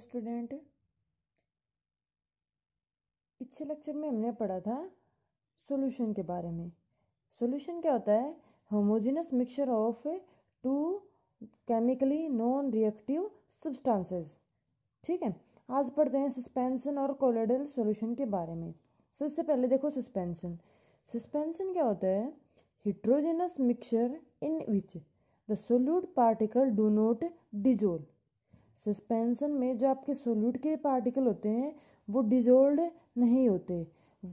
student पिछले lecture में हमने पढ़ा था सॉल्यूशन के बारे में सॉल्यूशन क्या होता है homogeneous mixture of two chemically non reactive substances ठीक है आज पढ़ते हैं सस्पेंशन और कोलोडल सॉल्यूशन के बारे में सबसे पहले देखो सस्पेंशन सस्पेंशन क्या होता है heterogeneous mixture in which the solute particle do not dissolve suspension में जो आपके सोल्यूट के पार्टिकल होते हैं वो डिजोल्ड नहीं होते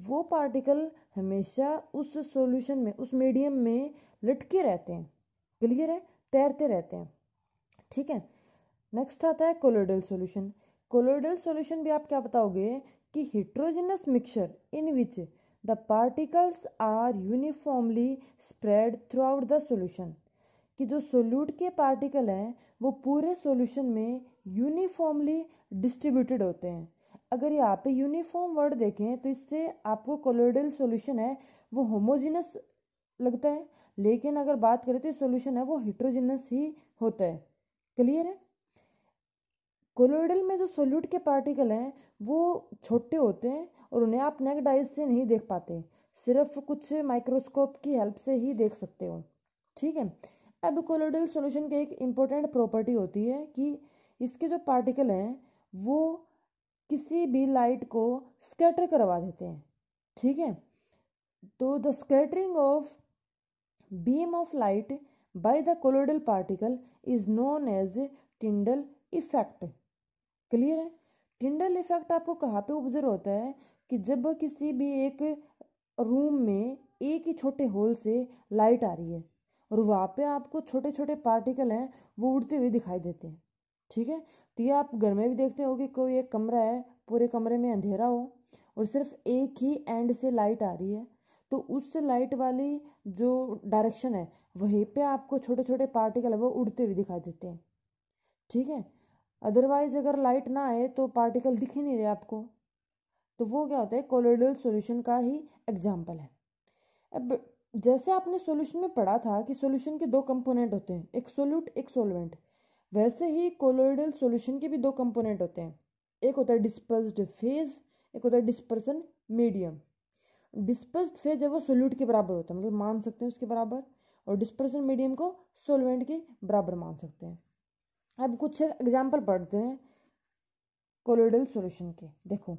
वो पार्टिकल हमेशा उस सॉल्यूशन में उस मीडियम में लटके रहते हैं क्लियर है तैरते रहते हैं ठीक है नेक्स्ट आता है कोलोडल सॉल्यूशन कोलोडल सॉल्यूशन भी आप क्या बताओगे कि heterogeneous mixture in which the particles are uniformly spread throughout the solution कि जो सोल्यूट के पार्टिकल हैं वो पूरे सोल्यूशन में यूनिफॉर्मली डिस्ट्रीब्यूटेड होते हैं अगर यहाँ पे यूनिफॉर्म वर्ड देखें तो इससे आपको कोलोडल सॉल्यूशन है वो होमोजिनस लगता है लेकिन अगर बात करें तो सोल्यूशन सॉल्यूशन है वो हिट्रोजिनस ही होता है क्लियर है कोलोइडल में जो सोल्यूट के पार्टिकल हैं वो छोटे होते हैं और उन्हें आप नेगडाइज से नहीं देख पाते सिर्फ कुछ माइक्रोस्कोप की हेल्प से ही देख सकते हो ठीक है अब कोलोडल सॉल्यूशन की एक इम्पोर्टेंट प्रॉपर्टी होती है कि इसके जो पार्टिकल हैं वो किसी भी लाइट को स्कैटर करवा देते हैं ठीक है तो the scattering of beam of light by the colloidal particle is known as Tyndall effect clear है टिंडल इफेक्ट आपको कहाँ पे ऑब्जर्व होता है कि जब किसी भी एक रूम में एक ही छोटे होल से लाइट आ रही है और वहाँ पे आपको छोटे छोटे पार्टिकल हैं वो उड़ते हुए दिखाई देते हैं ठीक है तो ये आप घर में भी देखते हो कि कोई एक कमरा है पूरे कमरे में अंधेरा हो और सिर्फ एक ही एंड से लाइट आ रही है तो उस लाइट वाली जो डायरेक्शन है वहीं पे आपको छोटे छोटे पार्टिकल वो उड़ते हुए दिखाई देते हैं ठीक है अदरवाइज अगर लाइट ना आए तो पार्टिकल दिख ही नहीं रहे आपको तो वो क्या होता है कोलोडल सॉल्यूशन का ही एग्जाम्पल है अब जैसे आपने सॉल्यूशन में पढ़ा था कि सॉल्यूशन के दो कंपोनेंट होते हैं एक सोल्यूट एक सोलवेंट वैसे ही कोलोइडल सॉल्यूशन के भी दो कंपोनेंट होते हैं एक होता है डिस्पर्स्ड फेज एक होता है डिस्पर्सन मीडियम डिस्पर्स्ड फेज है वो सोल्यूट के बराबर होता है मतलब मान सकते हैं उसके बराबर और डिस्पर्सन मीडियम को सोलवेंट के बराबर मान सकते हैं अब कुछ एग्जाम्पल पढ़ते हैं कोलोइडल सोल्यूशन के देखो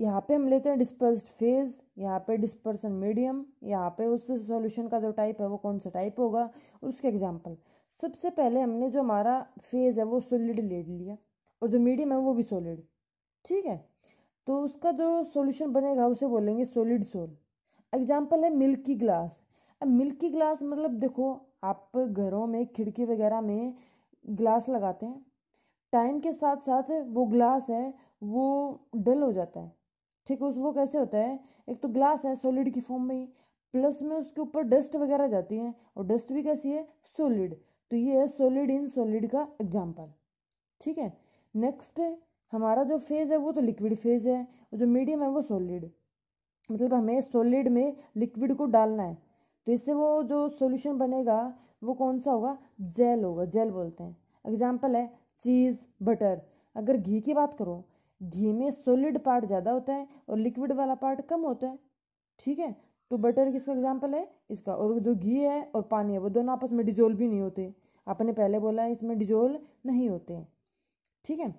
यहाँ पे हम लेते हैं डिस्पर्स्ड फेज यहाँ पे डिस्पर्सन मीडियम यहाँ पे उस सॉल्यूशन का जो टाइप है वो कौन सा टाइप होगा और उसके एग्जांपल सबसे पहले हमने जो हमारा फेज है वो सॉलिड ले लिया और जो मीडियम है वो भी सॉलिड ठीक है तो उसका जो सॉल्यूशन बनेगा उसे बोलेंगे सॉलिड सोल एग्जाम्पल है मिल्की ग्लास अब मिल्की ग्लास मतलब देखो आप घरों में खिड़की वगैरह में ग्लास लगाते हैं टाइम के साथ साथ वो ग्लास है वो डल हो जाता है ठीक है उस वो कैसे होता है एक तो ग्लास है सॉलिड की फॉर्म में ही प्लस में उसके ऊपर डस्ट वगैरह जाती है और डस्ट भी कैसी है सॉलिड तो ये है सॉलिड इन सॉलिड का एग्जाम्पल ठीक है नेक्स्ट हमारा जो फेज़ है वो तो लिक्विड फेज़ है और जो मीडियम है वो सॉलिड मतलब हमें सॉलिड में लिक्विड को डालना है तो इससे वो जो सॉल्यूशन बनेगा वो कौन सा होगा जेल होगा जेल बोलते हैं एग्जाम्पल है चीज़ बटर अगर घी की बात करो घी में सॉलिड पार्ट ज़्यादा होता है और लिक्विड वाला पार्ट कम होता है ठीक है तो बटर किसका एग्जाम्पल है इसका और जो घी है और पानी है वो दोनों आपस में डिजोल भी नहीं होते आपने पहले बोला है इसमें डिजोल नहीं होते ठीक है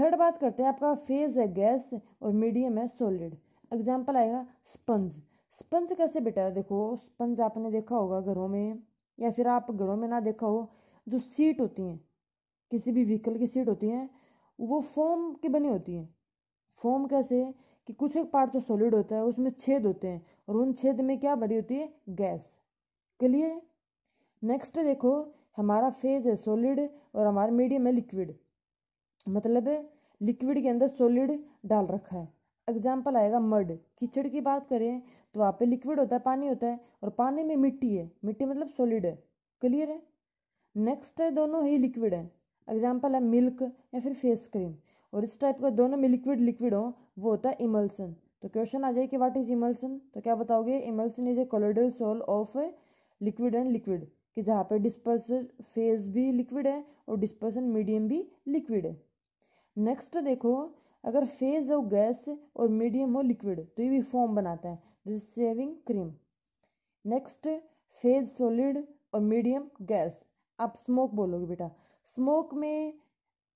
थर्ड बात करते हैं आपका फेज है गैस और मीडियम है सॉलिड एग्जाम्पल आएगा स्पंज स्पंज कैसे बेटा देखो स्पंज आपने देखा होगा घरों में या फिर आप घरों में ना देखा हो जो सीट होती हैं किसी भी व्हीकल की सीट होती हैं वो फोम की बनी होती हैं फोम कैसे है कि कुछ एक पार्ट तो सॉलिड होता है उसमें छेद होते हैं और उन छेद में क्या भरी होती है गैस क्लियर नेक्स्ट देखो हमारा फेज है सॉलिड और हमारा मीडियम है लिक्विड मतलब लिक्विड के अंदर सॉलिड डाल रखा है एग्जाम्पल आएगा मड कीचड़ की बात करें तो वहाँ पे लिक्विड होता है पानी होता है और पानी में मिट्टी है मिट्टी मतलब सॉलिड है क्लियर है नेक्स्ट है दोनों ही लिक्विड है एग्जाम्पल है मिल्क या फिर फेस क्रीम और इस टाइप का दोनों में लिक्विड लिक्विड हो वो होता है इमल्सन तो क्वेश्चन आ जाए कि व्हाट इज इमल्सन तो क्या बताओगे emulsion is a colloidal sol of liquid and liquid कि जहाँ पे डिस्पर्स फेस भी लिक्विड है और डिस्पर्सन मीडियम भी लिक्विड है नेक्स्ट देखो अगर फेज हो गैस और मीडियम हो लिक्विड तो ये भी फॉर्म बनाता है this shaving cream next phase solid और मीडियम गैस आप स्मोक बोलोगे बेटा स्मोक में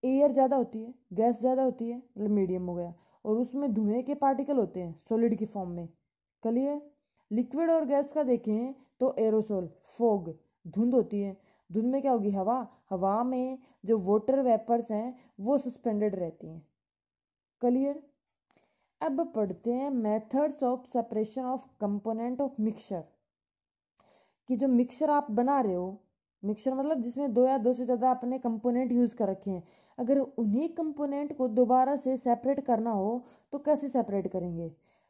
एयर ज़्यादा होती है गैस ज़्यादा होती है मतलब मीडियम हो गया और उसमें धुएं के पार्टिकल होते हैं सॉलिड की फॉर्म में क्लियर लिक्विड और गैस का देखें तो एरोसोल फोग धुंध होती है धुंध में क्या होगी हवा हवा में जो वाटर वेपर्स हैं वो सस्पेंडेड रहती हैं क्लियर अब पढ़ते हैं methods of separation of component of mixture कि जो मिक्सचर आप बना रहे हो मिक्सर मतलब जिसमें दो या दो से ज़्यादा अपने कंपोनेंट यूज़ कर रखे हैं अगर उन्हीं कंपोनेंट को दोबारा से सेपरेट करना हो तो कैसे सेपरेट करेंगे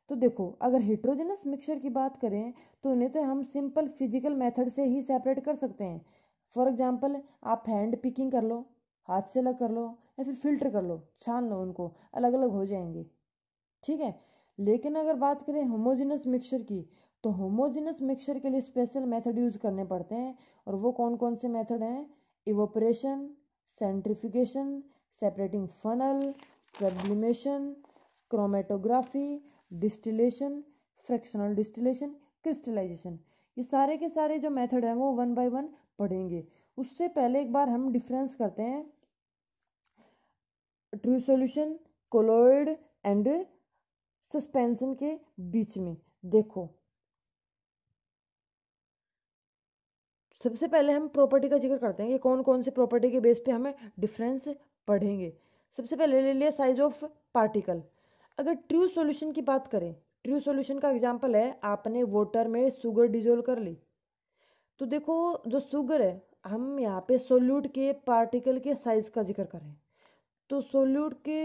तो देखो अगर हेट्रोजेनस मिक्सचर की बात करें तो उन्हें तो हम सिंपल फिजिकल मेथड से ही सेपरेट कर सकते हैं फॉर एग्जाम्पल आप हैंड पिकिंग कर लो हाथ से अलग कर लो या फिर फिल्टर कर लो छान लो उनको अलग अलग हो जाएंगे ठीक है लेकिन अगर बात करें होमोजेनस मिक्सचर की तो होमोजिनस मिक्सचर के लिए स्पेशल मेथड यूज करने पड़ते हैं और वो कौन कौन से मेथड हैं evaporation centrifugation separating funnel sublimation chromatography distillation fractional distillation crystallization ये सारे के सारे जो मेथड हैं वो वन बाय वन पढ़ेंगे उससे पहले एक बार हम डिफरेंस करते हैं true solution colloid and suspension के बीच में देखो सबसे पहले हम प्रॉपर्टी का जिक्र करते हैं कि कौन कौन से प्रॉपर्टी के बेस पे हमें डिफरेंस पढ़ेंगे सबसे पहले ले लिया साइज ऑफ पार्टिकल अगर ट्रू सॉल्यूशन की बात करें ट्रू सॉल्यूशन का एग्जांपल है आपने वाटर में शुगर डिजोल्व कर ली तो देखो जो शुगर है हम यहाँ पे सोल्यूट के पार्टिकल के साइज का जिक्र करें तो सोल्यूट के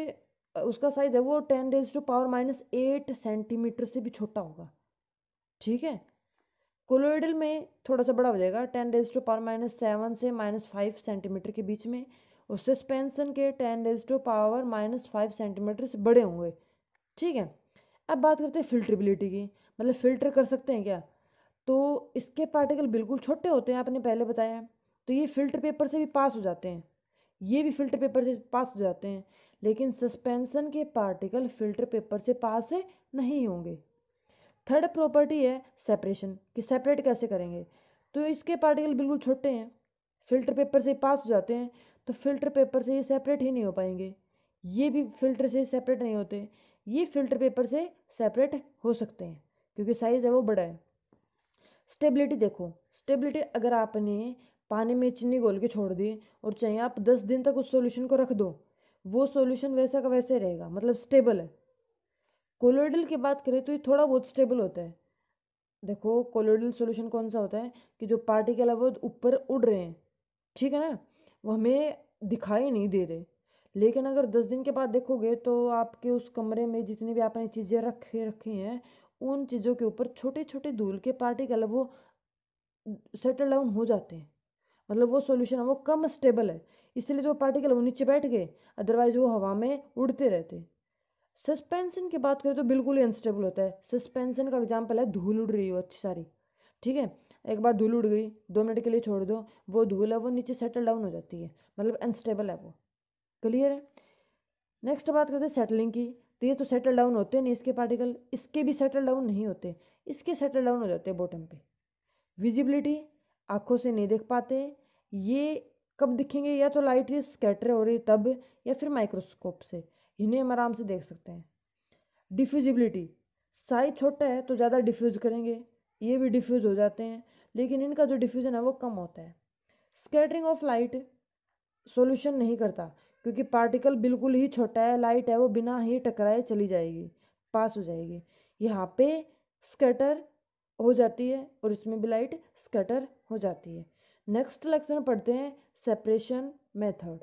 उसका साइज है वो ten raise to power minus eight centimetre से भी छोटा होगा ठीक है कोलोइडल में थोड़ा सा बड़ा हो जाएगा ten raise to power minus seven से माइनस फाइव सेंटीमीटर के बीच में और सस्पेंसन के ten raise to power minus five centimetre से बड़े होंगे ठीक है अब बात करते हैं फिल्टरेबिलिटी की मतलब फिल्टर कर सकते हैं क्या तो इसके पार्टिकल बिल्कुल छोटे होते हैं आपने पहले बताया तो ये फिल्टर पेपर से भी पास हो जाते हैं ये भी फिल्टर पेपर से पास हो जाते हैं लेकिन सस्पेंसन के पार्टिकल फिल्टर पेपर से पास नहीं होंगे थर्ड प्रॉपर्टी है सेपरेशन कि सेपरेट कैसे करेंगे तो इसके पार्टिकल बिल्कुल छोटे हैं फिल्टर पेपर से पास हो जाते हैं तो फिल्टर पेपर से ये सेपरेट ही नहीं हो पाएंगे ये भी फिल्टर से सेपरेट नहीं होते ये फिल्टर पेपर से सेपरेट हो सकते हैं क्योंकि साइज़ है वो बड़ा है स्टेबिलिटी देखो स्टेबिलिटी अगर आपने पानी में चीनी घोल के छोड़ दी और चाहे आप दस दिन तक उस सॉल्यूशन को रख दो वो सॉल्यूशन वैसा का वैसे रहेगा मतलब स्टेबल है कोलोइडल की बात करें तो ये थोड़ा बहुत स्टेबल होता है देखो कोलोइडल सोल्यूशन कौन सा होता है कि जो पार्टिकल है वो ऊपर उड़ रहे हैं ठीक है ना वो हमें दिखाई नहीं दे रहे लेकिन अगर दस दिन के बाद देखोगे तो आपके उस कमरे में जितनी भी आपने चीज़ें रखे रखी हैं उन चीज़ों के ऊपर छोटे छोटे धूल के पार्टिकल वो सेटल डाउन हो जाते हैं मतलब वो सॉल्यूशन है वो कम स्टेबल है इसलिए जो तो पार्टिकल वो नीचे बैठ गए अदरवाइज वो हवा में उड़ते रहते सस्पेंसन की बात करें तो बिल्कुल ही अनस्टेबल होता है सस्पेंसन का एग्जाम्पल है धूल उड़ रही हो अच्छी सारी ठीक है एक बार धूल उड़ गई दो मिनट के लिए छोड़ दो वो धूल है वो नीचे सेटल डाउन हो जाती है मतलब अनस्टेबल है वो क्लियर है नेक्स्ट बात करते हैं सेटलिंग की तो ये तो सेटल डाउन होते नहीं इसके पार्टिकल इसके भी सेटल डाउन नहीं होते इसके सेटल डाउन हो जाते हैं बॉटम पे विजिबिलिटी आँखों से नहीं देख पाते ये कब दिखेंगे या तो लाइट ये स्कैटर हो रही तब या फिर माइक्रोस्कोप से इन्हें हम आराम से देख सकते हैं डिफ्यूजिबिलिटी साइज छोटा है तो ज़्यादा डिफ्यूज़ करेंगे ये भी डिफ्यूज़ हो जाते हैं लेकिन इनका जो डिफ्यूज़न है वो कम होता है स्कैटरिंग ऑफ लाइट सोल्यूशन नहीं करता क्योंकि पार्टिकल बिल्कुल ही छोटा है लाइट है वो बिना ही टकराए चली जाएगी पास हो जाएगी यहाँ पे स्कैटर हो जाती है और इसमें भी लाइट स्कैटर हो जाती है नेक्स्ट लेक्चर में पढ़ते हैं सेपरेशन मेथड